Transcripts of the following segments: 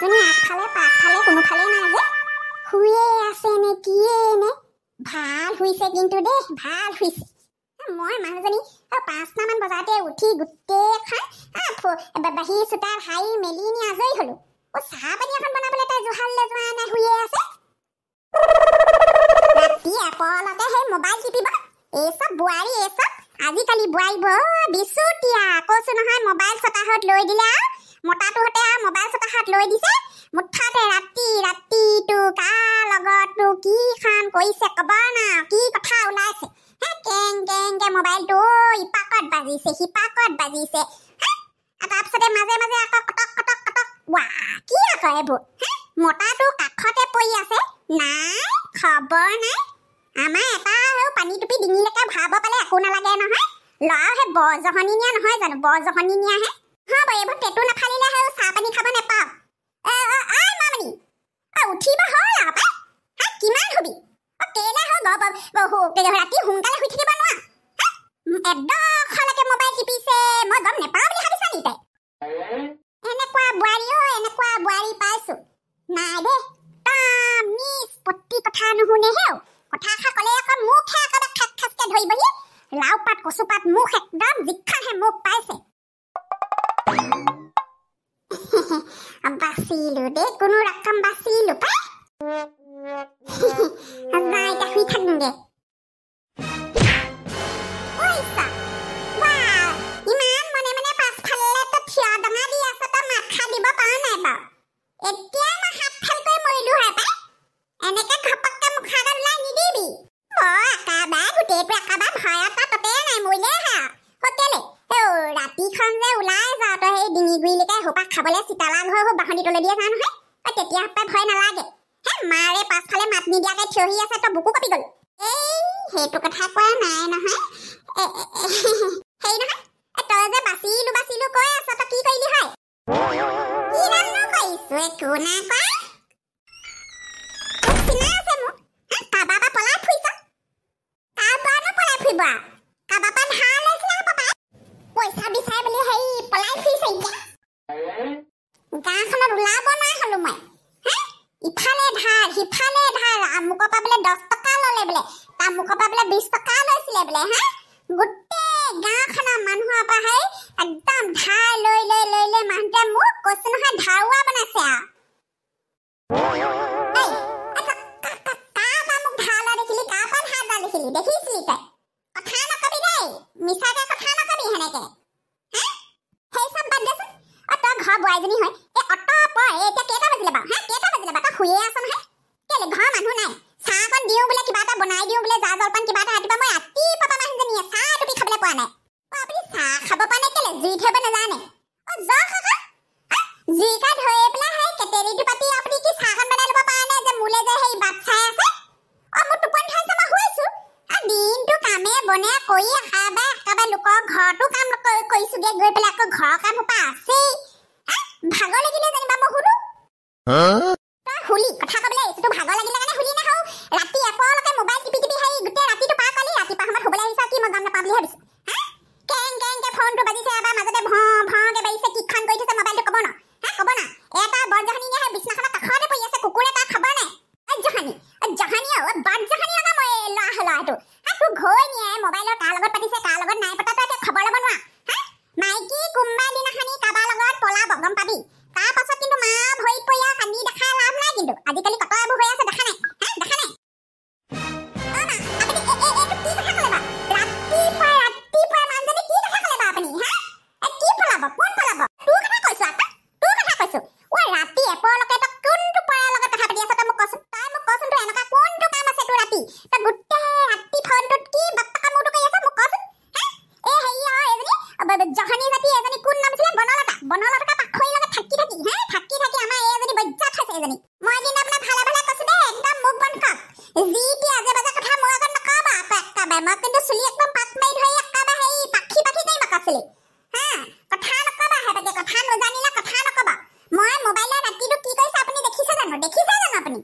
দুজনী আগফালে পাছফালে কোনোফালে নাই যে শুয়ে আছে নে কিয়ে নে ভাল হৈছে কিন্তু দেই ভাল হৈছে মই মানুহজনী পাঁচটামান বজাতে উঠি গোটেইখন সেই চোতাল সাৰি মেলি নি আজৰি হ'লো অ' চাহ পানী এখন বনাবলৈ তাই জোহাললৈ যোৱা নাই শুয়ে আছে ৰাতি অকলতে সেই মোবাইল টিপিব এইচব বোৱাৰী এইচব আজিকালি বোৱাৰী বৰ বিচুতীয়া কৈছো নহয় মোবাইল চতাহত লৈ দিলে আৰু মতাটোহঁতে এটা মোবাইল চোতা হাত লৈ দিছে মুঠতে ৰাতি ৰাতিটো কা লগতো কি খান কৰিছে ক'ব না কি কথা ওলাইছে হে কেং কেংকে মোবাইলটো ইপাকত বাজিছে সিপাকত বাজিছে তাৰপিছতে মাজে মাজে আকৌ কটক কটক কটক ৱা কি আকৌ এইবোৰ হে মতাটো কাষতে পৰি আছে নাই খবৰ নাই আমাৰ এটা আৰু পানী টুপি ডিঙিলৈকে ভৰাব পালে একো নালাগে নহয় ল'ৰাও সেই বৰ জহনী নিয়া নহয় জানো বৰ জহনী নিয়াহে হা বাই এবাৰ পেটটো নাখালিলে হে চাহ পানী খাব নাপাওঁ আই মামণি অ উঠিবা হ'ল আ পাই হা কিমান হবি অ কেলে হ'ল বহু ৰাতি সোনকালে শুই থাকিব নোৱা এডখলৈকে মোবাইল টিপিছে মই গম নাপাওঁ বুলি ভাবিছা নি তাই এনেকুৱা বোৱাৰী অ এনেকুৱা বোৱাৰী পাইছো নাই দে মিছ প্ৰতি কথা নুশুনে হেও কথা আশা ক'লে আকৌ মুখহে আকৌ খাক খাচকে ধৰিবলি লাও পাত কচু পাত মুখ একদম জিক বাচিলো দে কোনো ৰকম বাচিলো পাই শুই থাকিম দে ৰাতিখন যে ওলাই যা এই ডিঙিগুৰিলৈকে সোপাক খাবলৈ চিতালা ঘৰ হ'ব বাহনি তলেদিয়ে যাওঁ নহয় অ তেতিয়া সোপাই ভয় নালাগে হে মাৰে পাছফালে মাত নিদিয়াকৈ থিয়হি আছে তই বুকু কপি গ'ল এই সেইটো কথা কোৱা নাই নহয় হেৰি নহয় তই যে বাচিলো বাচিলো কৈ আছ তই কি কৰিলি হয় একো নাই কোৱা লৈছিলে বোলে তাৰ মুখৰ পৰা বোলে বিছ টকা লৈছিলে বোলে হা গোটেই গাঁওখনৰ মানুহৰ পৰা সেই একদম ধাৰ লৈ লৈ লৈ লৈ মানুহে মোক কৈছে নহয় ধাৰুৱা বনাইছে আৰু দেখিছিলি তই কথা নকবি দেই মিছাকে কথা নকবি সেনেকে হে সেই চব বাদ দেচোন অ তই ঘৰ বোৱাইজনী হয় চাহকণ দিওঁ বোলে কিবা এটা বনাই দিওঁ বোলে জা জলপান কিবা এটা ৰাতিপুৱা মই ৰাতি পাপা মানুহ জানিয়ে চাহ টুপি খাবলৈ পোৱা নাই আপুনি চাহ খাব পৰা নাই কেলে জুই থব নাজানে জিকা ধৰি পেলাই সেই কেটেৰিটো পাতি আপুনি কি চাহকণ বনাই ল'ব পাৰে নাই যে মোলৈ যে সেই বাট চাই আছে অ মোৰ টোপনি ঠাই চাব শুৱেছো দিনটো কামে বনে কৰি অহা বা একা বা লোকৰ ঘৰতো কাম কৰিছোগে গৈ পেলাই আকৌ ঘৰৰ কাম সোপা আছেই ভাগৰ লাগিলে জানিবা মই সুধো তই শুলি কথা ক'বলৈ এইটো ভাগৰ লাগিলে মোবাইল টিপি টিপি হেৰি গোটেই ৰাতিটো পাৰ কৰালি ৰাতিপুৱা সময়ত হ'বলৈ আহিছা কি মই গম নাপাওঁ বুলি ভাবিছোঁ কেং কেংকে ফোনটো বাজিছে এবাৰ মাজতে ভং ভংকে বাজিছে কি খান কৰি থৈছে মোবাইলটো ক'ব ন হা ক'ব না এটা বৰজাহনী নিয়েহে বিচ জানো দেখি জানো আপুনি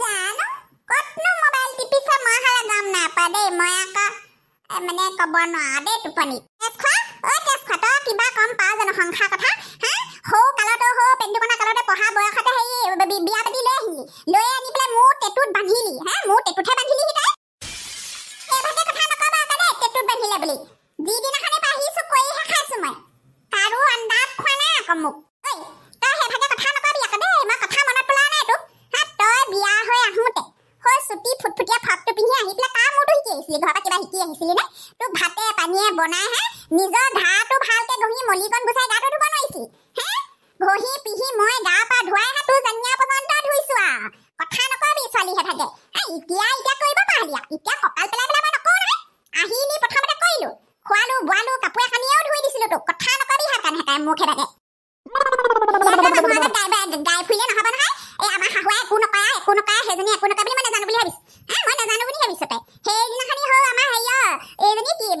জানো কতনো মোবাইল টিপিছে মই হাৰে গম নাপাওঁ দেই মই আকৌ মানে ক'ব নোৱাৰা দেই টোপনি কিবা কম পাওঁ জানো সংসাৰ কথা সৌ কালতো সৌ পেণ্টুকনা কালতে পঢ়া বয়সতে হেৰি বিয়া পাতি লৈ আহিলি লৈ আনি পেলাই মোৰ টেটুত বান্ধিলি হে মোৰ খাইছিলি ঘৰৰ পৰা কিবা শিকি আহিছিলি নে তোক ভাতে পানীয়ে বনাইহে নিজৰ ঘাঁহটো ভালকে ঘঁহি মলিকণ গুচাই গাটো ধুব নোৱাৰিছিলি হে ঘঁহি পিহি মই গা পা ধুৱাইহে তোৰ জানিয়া পৰ্যন্ত ধুইছো আৰু কথা নকবি ছোৱালীহে ভাগে এতিয়া এতিয়া কৰিব পাৰিলি এতিয়া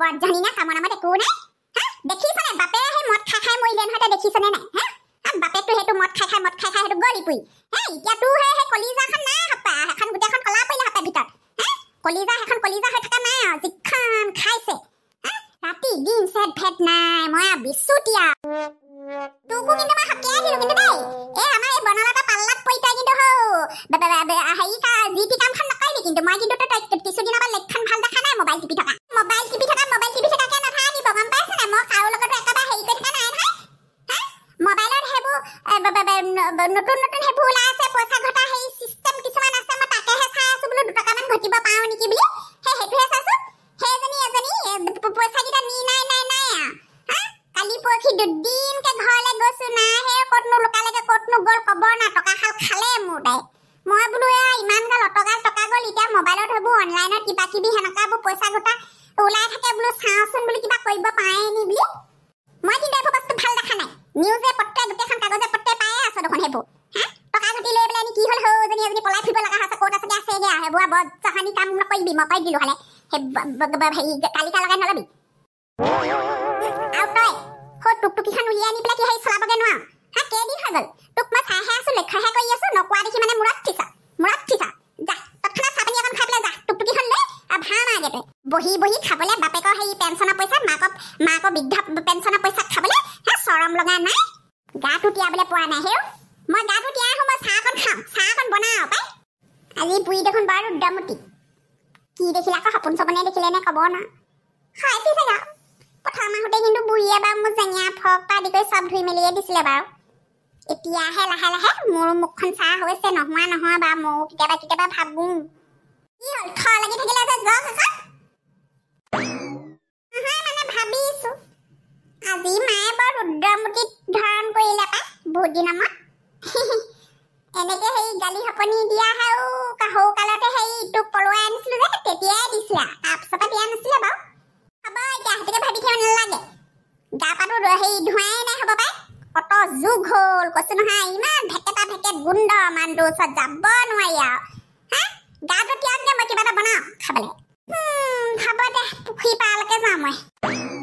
বজ্জানি না কামৰ নামত একো নাই হা দেখিছনে বাপেৰে সেই মদ খাই খাই মৰিলে নহয় দেখিছনে নাই হা হা বাপেকটো সেইটো মদ খাই খাই মদ খাই খাই সেইটো গলিপুৰি হে এতিয়া তোৰ সেই সেই কলিজাখন নাই হাপা সেইখন গোটেইখন কলা পৰিলে হাপাৰ ভিতৰত হে কলিজা সেইখন কলিজা হৈ থকা নাই আৰু যিখন খাইছে হা ৰাতি দিন চেট ভেট নাই মই আৰু বিচুতীয়া তোকো কিন্তু মই হকিয়াই দিলো কিন্তু দেই এই আমাৰ এই বনলতা পাল্লাত পৰি তই কিন্তু হৌ হেৰি কা যি টি কামখন নকৰিলি কিন্তু মই কিন্তু তই কিছুদিনৰ পৰা নতুন নতুন সেইবোৰ ওলাই আছে পইচা ঘটা সেই চিষ্টেম কিছুমান আছে মই তাকেহে চাই আছো বোলো দুটকামান ঘটিব পাওঁ নেকি বুলি সেই সেইটোহে চাইছো সেই এজনী এজনী পইচাকেইটা নি নাই নাই নাই কালি পৰখি দুদিনকে ঘৰলে গৈছো নাহে ক'তনো লোকালৈকে ক'তনো গ'ল ক'ব না টকাশাল খালে মোৰ তাই মই বোলো এয়া ইমানগাল অটকাল টকা গ'ল এতিয়া মোবাইলত সেইবোৰ অনলাইনত কিবা কিবি সেনেকুৱাবোৰ পইচা ঘটা ওলাই থাকে বোলো চাওঁচোন বুলি কিবা কৰিব পাৰে নি বুলি মই কিন্তু এইবোৰ বস্তু ভাল দেখা নাই নিউজে পত্ৰে গোটেইখন কাগজে পত্ৰে পায়ে আছে দেখোন সেইবোৰ টকা ঘটি লৈ পেলাই কি হ'ল সৌ এজনী এজনী পলাই ফুৰিব লগা হৈছে ক'ত আছে আছে সেয়া সেইবোৰ বদচাহানি কাম নকৰিবি মই কৰি দিলোঁ হ'লে হেৰি কালিকা লগাই নল'বি আৰু তই সৌ টুক টুকিখন উলিয়াই আনি পেলাই কি হেৰি চলাবগৈ নোৱাৰ হা কেইদিন হৈ গ'ল তোক মই চাইহে আছো লক্ষ্যহে কৰি আছো নকোৱা দেখি মানে মূৰত থিছা মূৰত থিছা যা তৎক্ষণাত চাহপানী অকণ খাই পেলাই যা টুক টুকিখন লৈ ভাও মাৰ গেটে বহি বহি খাবলৈ বাপেকৰ হেৰি পেঞ্চনৰ পইচা মাকৰ মাকৰ বৃদ্ধ পেঞ্চনৰ পইচাত খাবলৈ মৰম লগা নাই গাটো তিয়াবলৈ পোৱা নাই হেও মই গাটো তিয়াই আহো মই চাহকণ খাওঁ চাহকণ বনাওঁ পাই আজি পুৰি দেখোন বাৰু দমুটি কি দেখিলা আকৌ সপোন চপোনে দেখিলে নে ক'ব ন হয় ঠিক আছে প্ৰথম আহোঁতে কিন্তু বুঢ়ীয়ে বাৰু মোৰ জেঙীয়া ফ্ৰক পৰা আদি কৰি চব ধুই মেলিয়ে দিছিলে বাৰু এতিয়াহে লাহে লাহে মোৰো মুখখন চাহ হৈছে নোহোৱা নহয় বা ময়ো কেতিয়াবা কেতিয়াবা ভাবোঁ কি হ'ল থ লাগি থাকিলে যে যাওক আকৌ আজি মায়ে বৰ ৰুদ্ৰমুতি ধাৰণ কৰিলে পাই বহুত দিনমত এনেকে সেই গালি শকনি দিয়া হে সৰু কালতে সেই তোক পলুৱাই আনিছিলো যে তেতিয়াই দিছিলে তাৰপিছৰ পৰা দিয়া নাছিলে বাৰু হ'ব এতিয়া সেইটোকে ভাবি থাকিব নালাগে গা পাটো হেৰি ধোঁৱাই নাই হ'ব পাই অত যুগ হ'ল কৈছো নহয় ইমান ভেকেটা ভেকেট গোন্ধ মানুহটোৰ ওচৰত যাব নোৱাৰি আৰু হা গাটো তিয়াম দে মই কিবা এটা বনাওঁ খাবলৈ হ'ব দে পুখুৰী পাৰলৈকে যাওঁ মই